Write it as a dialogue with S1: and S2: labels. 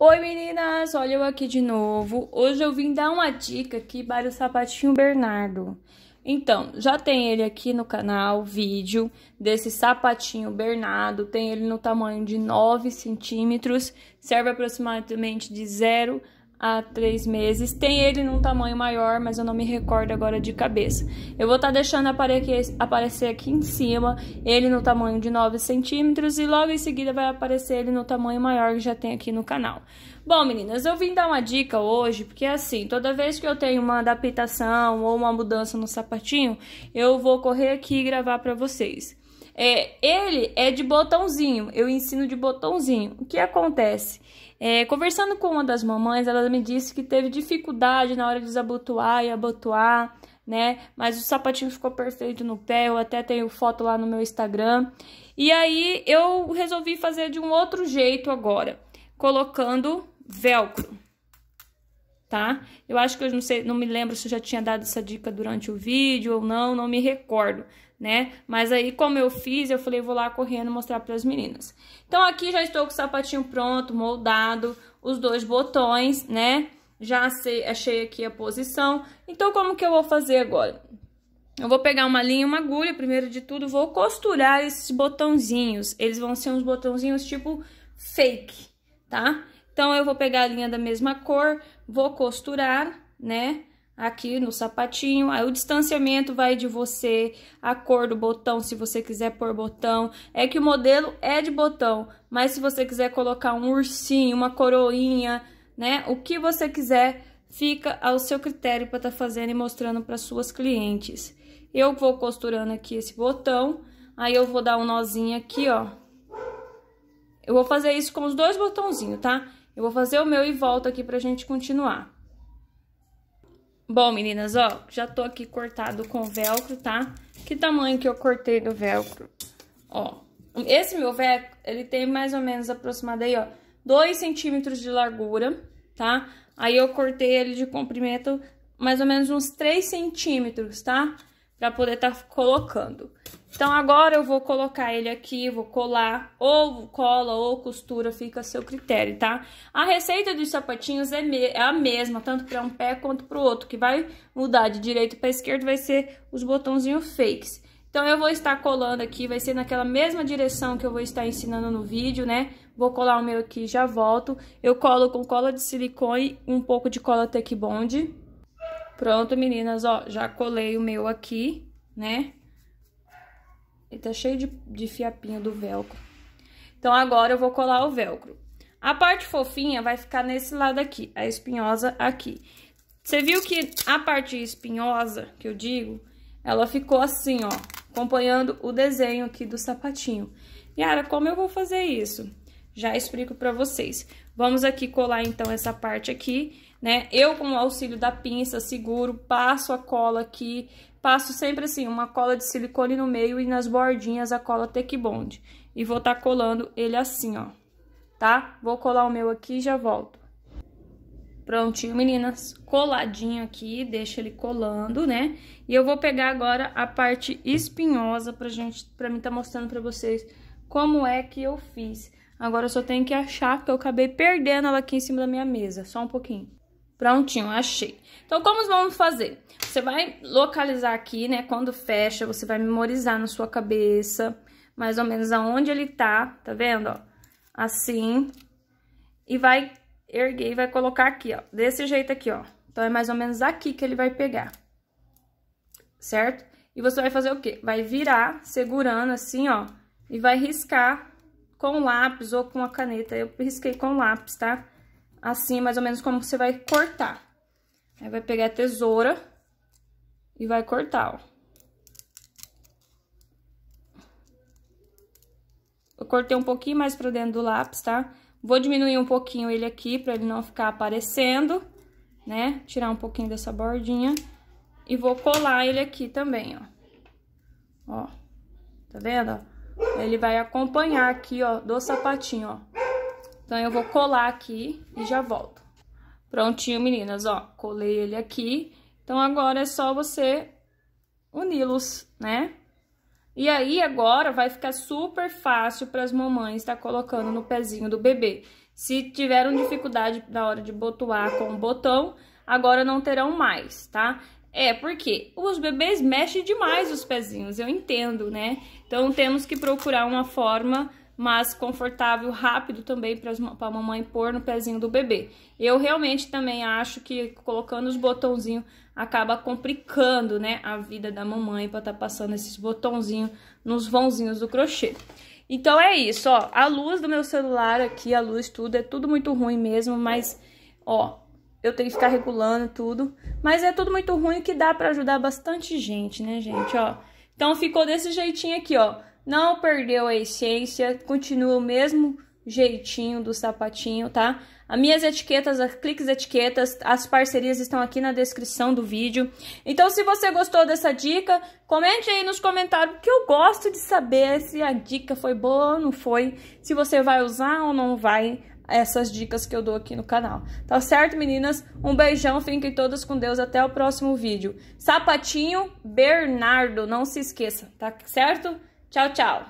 S1: Oi meninas, olha eu aqui de novo. Hoje eu vim dar uma dica aqui para o sapatinho Bernardo. Então, já tem ele aqui no canal, vídeo desse sapatinho Bernardo. Tem ele no tamanho de 9 centímetros, serve aproximadamente de 0 há três meses. Tem ele num tamanho maior, mas eu não me recordo agora de cabeça. Eu vou estar tá deixando aparecer aqui em cima ele no tamanho de 9 centímetros e logo em seguida vai aparecer ele no tamanho maior que já tem aqui no canal. Bom, meninas, eu vim dar uma dica hoje, porque é assim, toda vez que eu tenho uma adaptação ou uma mudança no sapatinho, eu vou correr aqui e gravar para vocês. É, ele é de botãozinho, eu ensino de botãozinho. O que acontece? É, conversando com uma das mamães, ela me disse que teve dificuldade na hora de desabotoar e abotoar, né? Mas o sapatinho ficou perfeito no pé, eu até tenho foto lá no meu Instagram. E aí eu resolvi fazer de um outro jeito agora, colocando velcro. Tá? Eu acho que eu não sei, não me lembro se eu já tinha dado essa dica durante o vídeo ou não, não me recordo né? Mas aí, como eu fiz, eu falei, vou lá correndo mostrar para as meninas. Então, aqui já estou com o sapatinho pronto, moldado, os dois botões, né? Já achei aqui a posição. Então, como que eu vou fazer agora? Eu vou pegar uma linha e uma agulha, primeiro de tudo, vou costurar esses botãozinhos. Eles vão ser uns botãozinhos tipo fake, tá? Então, eu vou pegar a linha da mesma cor, vou costurar, né? aqui no sapatinho, aí o distanciamento vai de você, a cor do botão, se você quiser pôr botão, é que o modelo é de botão, mas se você quiser colocar um ursinho, uma coroinha, né, o que você quiser, fica ao seu critério para estar tá fazendo e mostrando para suas clientes. Eu vou costurando aqui esse botão, aí eu vou dar um nozinho aqui, ó. Eu vou fazer isso com os dois botãozinhos, tá? Eu vou fazer o meu e volto aqui pra gente continuar. Bom, meninas, ó, já tô aqui cortado com velcro, tá? Que tamanho que eu cortei do velcro? Ó, esse meu velcro, ele tem mais ou menos aproximado aí, ó, 2 centímetros de largura, tá? Aí eu cortei ele de comprimento mais ou menos uns 3 centímetros, tá? para poder estar tá colocando. Então, agora eu vou colocar ele aqui, vou colar, ou cola ou costura, fica a seu critério, tá? A receita dos sapatinhos é, é a mesma, tanto para um pé quanto para o outro, que vai mudar de direito para esquerdo, vai ser os botãozinhos fakes. Então, eu vou estar colando aqui, vai ser naquela mesma direção que eu vou estar ensinando no vídeo, né? Vou colar o meu aqui e já volto. Eu colo com cola de silicone, um pouco de cola Tech Bond. Pronto, meninas, ó, já colei o meu aqui, né? E tá cheio de, de fiapinho do velcro. Então, agora eu vou colar o velcro. A parte fofinha vai ficar nesse lado aqui, a espinhosa aqui. Você viu que a parte espinhosa, que eu digo, ela ficou assim, ó, acompanhando o desenho aqui do sapatinho. Yara, como eu vou fazer isso? Já explico pra vocês. Vamos aqui colar, então, essa parte aqui né? Eu, com o auxílio da pinça, seguro, passo a cola aqui, passo sempre assim, uma cola de silicone no meio e nas bordinhas a cola Tech Bond. E vou tá colando ele assim, ó, tá? Vou colar o meu aqui e já volto. Prontinho, meninas, coladinho aqui, deixa ele colando, né? E eu vou pegar agora a parte espinhosa pra gente, pra mim tá mostrando pra vocês como é que eu fiz. Agora eu só tenho que achar, porque eu acabei perdendo ela aqui em cima da minha mesa, só um pouquinho. Prontinho, achei. Então, como vamos fazer? Você vai localizar aqui, né? Quando fecha, você vai memorizar na sua cabeça, mais ou menos aonde ele tá, tá vendo, ó? Assim. E vai erguer e vai colocar aqui, ó. Desse jeito aqui, ó. Então, é mais ou menos aqui que ele vai pegar. Certo? E você vai fazer o quê? Vai virar, segurando assim, ó. E vai riscar com lápis ou com a caneta. Eu risquei com lápis, Tá? assim, mais ou menos como você vai cortar. Aí vai pegar a tesoura e vai cortar, ó. Eu cortei um pouquinho mais pra dentro do lápis, tá? Vou diminuir um pouquinho ele aqui pra ele não ficar aparecendo, né? Tirar um pouquinho dessa bordinha. E vou colar ele aqui também, ó. Ó, tá vendo? Ele vai acompanhar aqui, ó, do sapatinho, ó. Então, eu vou colar aqui e já volto. Prontinho, meninas, ó, colei ele aqui. Então, agora é só você uni-los, né? E aí, agora, vai ficar super fácil para as mamães estar tá colocando no pezinho do bebê. Se tiveram dificuldade na hora de botuar com o botão, agora não terão mais, tá? É, porque os bebês mexem demais os pezinhos, eu entendo, né? Então, temos que procurar uma forma mas confortável, rápido também para a mamãe pôr no pezinho do bebê. Eu realmente também acho que colocando os botãozinhos acaba complicando, né, a vida da mamãe para estar tá passando esses botãozinhos nos vãozinhos do crochê. Então é isso, ó, a luz do meu celular aqui, a luz tudo, é tudo muito ruim mesmo, mas, ó, eu tenho que ficar regulando tudo, mas é tudo muito ruim que dá para ajudar bastante gente, né, gente, ó. Então ficou desse jeitinho aqui, ó não perdeu a essência, continua o mesmo jeitinho do sapatinho, tá? As minhas etiquetas, as cliques etiquetas, as parcerias estão aqui na descrição do vídeo. Então, se você gostou dessa dica, comente aí nos comentários que eu gosto de saber se a dica foi boa ou não foi, se você vai usar ou não vai essas dicas que eu dou aqui no canal. Tá certo, meninas? Um beijão, fiquem todas com Deus, até o próximo vídeo. Sapatinho Bernardo, não se esqueça, tá certo? Tchau, tchau!